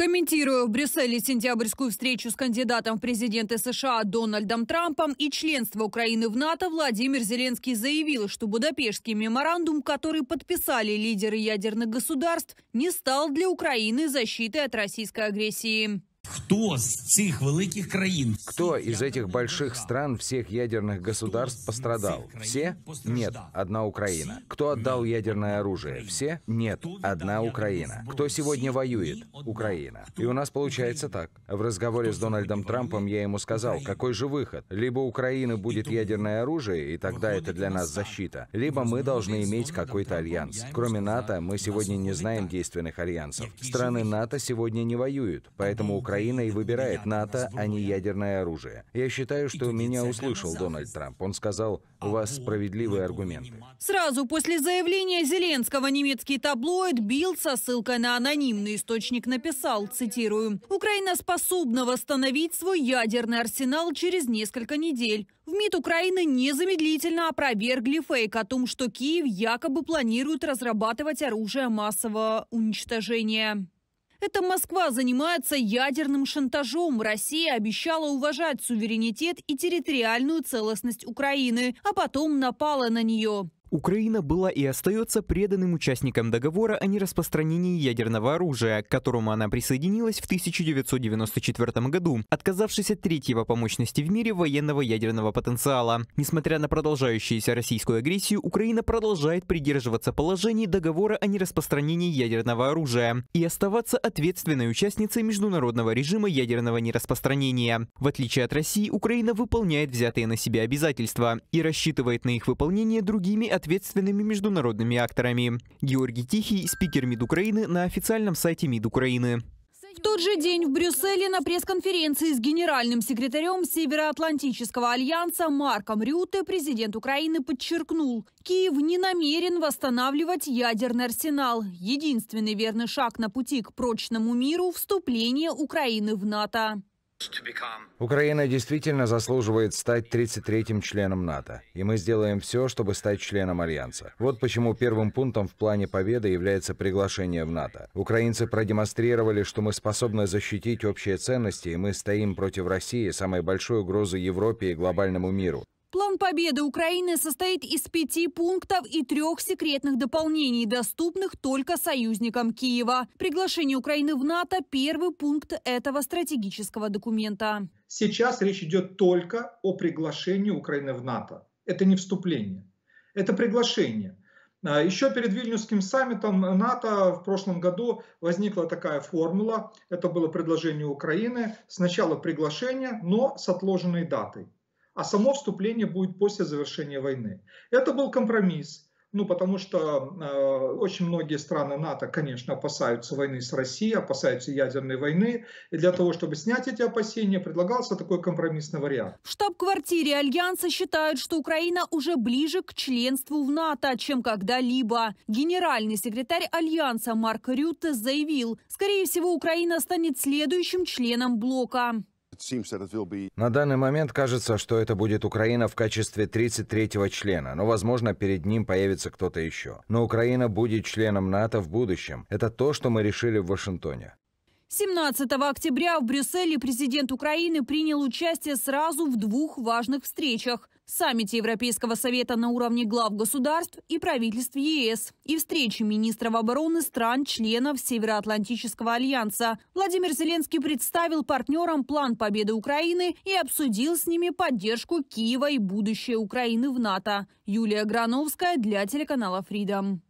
Комментируя в Брюсселе сентябрьскую встречу с кандидатом в президенты США Дональдом Трампом и членство Украины в НАТО, Владимир Зеленский заявил, что Будапештский меморандум, который подписали лидеры ядерных государств, не стал для Украины защитой от российской агрессии. Кто из этих больших стран всех ядерных государств пострадал? Все? Нет, одна Украина. Кто отдал ядерное оружие? Все? Нет, одна Украина. Кто сегодня воюет? Украина. И у нас получается так. В разговоре с Дональдом Трампом я ему сказал, какой же выход? Либо Украины будет ядерное оружие, и тогда это для нас защита, либо мы должны иметь какой-то альянс. Кроме НАТО, мы сегодня не знаем действенных альянсов. Страны НАТО сегодня не воюют, поэтому Украина Украина и выбирает НАТО, а не ядерное оружие. Я считаю, что меня услышал Дональд Трамп. Он сказал, у вас справедливые аргументы. Сразу после заявления Зеленского немецкий таблоид Билл со ссылкой на анонимный источник написал, цитирую, «Украина способна восстановить свой ядерный арсенал через несколько недель. В МИД Украины незамедлительно опровергли фейк о том, что Киев якобы планирует разрабатывать оружие массового уничтожения. Это Москва занимается ядерным шантажом. Россия обещала уважать суверенитет и территориальную целостность Украины, а потом напала на нее. Украина была и остается преданным участником договора о нераспространении ядерного оружия, к которому она присоединилась в 1994 году, отказавшись от третьего по мощности в мире военного ядерного потенциала. Несмотря на продолжающуюся российскую агрессию, Украина продолжает придерживаться положений договора о нераспространении ядерного оружия и оставаться ответственной участницей международного режима ядерного нераспространения. В отличие от России, Украина выполняет взятые на себя обязательства и рассчитывает на их выполнение другими ответственными международными акторами. Георгий Тихий, спикер МИД Украины на официальном сайте МИД Украины. В тот же день в Брюсселе на пресс-конференции с генеральным секретарем Североатлантического альянса Марком Рюте президент Украины подчеркнул, Киев не намерен восстанавливать ядерный арсенал. Единственный верный шаг на пути к прочному миру – вступление Украины в НАТО. Украина действительно заслуживает стать 33-м членом НАТО, и мы сделаем все, чтобы стать членом Альянса. Вот почему первым пунктом в плане победы является приглашение в НАТО. Украинцы продемонстрировали, что мы способны защитить общие ценности, и мы стоим против России, самой большой угрозы Европе и глобальному миру. План победы Украины состоит из пяти пунктов и трех секретных дополнений, доступных только союзникам Киева. Приглашение Украины в НАТО – первый пункт этого стратегического документа. Сейчас речь идет только о приглашении Украины в НАТО. Это не вступление, это приглашение. А, еще перед Вильнюсским саммитом НАТО в прошлом году возникла такая формула. Это было предложение Украины. Сначала приглашение, но с отложенной датой а само вступление будет после завершения войны. Это был компромисс. Ну, потому что э, очень многие страны НАТО, конечно, опасаются войны с Россией, опасаются ядерной войны. И для того, чтобы снять эти опасения, предлагался такой компромиссный вариант. В штаб-квартире Альянса считают, что Украина уже ближе к членству в НАТО, чем когда-либо. Генеральный секретарь Альянса Марк Рютте заявил, скорее всего, Украина станет следующим членом блока. На данный момент кажется, что это будет Украина в качестве 33-го члена, но, возможно, перед ним появится кто-то еще. Но Украина будет членом НАТО в будущем. Это то, что мы решили в Вашингтоне. 17 октября в Брюсселе президент Украины принял участие сразу в двух важных встречах – саммите Европейского совета на уровне глав государств и правительств ЕС и встрече министров обороны стран-членов Североатлантического альянса. Владимир Зеленский представил партнерам план победы Украины и обсудил с ними поддержку Киева и будущее Украины в НАТО. Юлия Грановская для телеканала Freedom.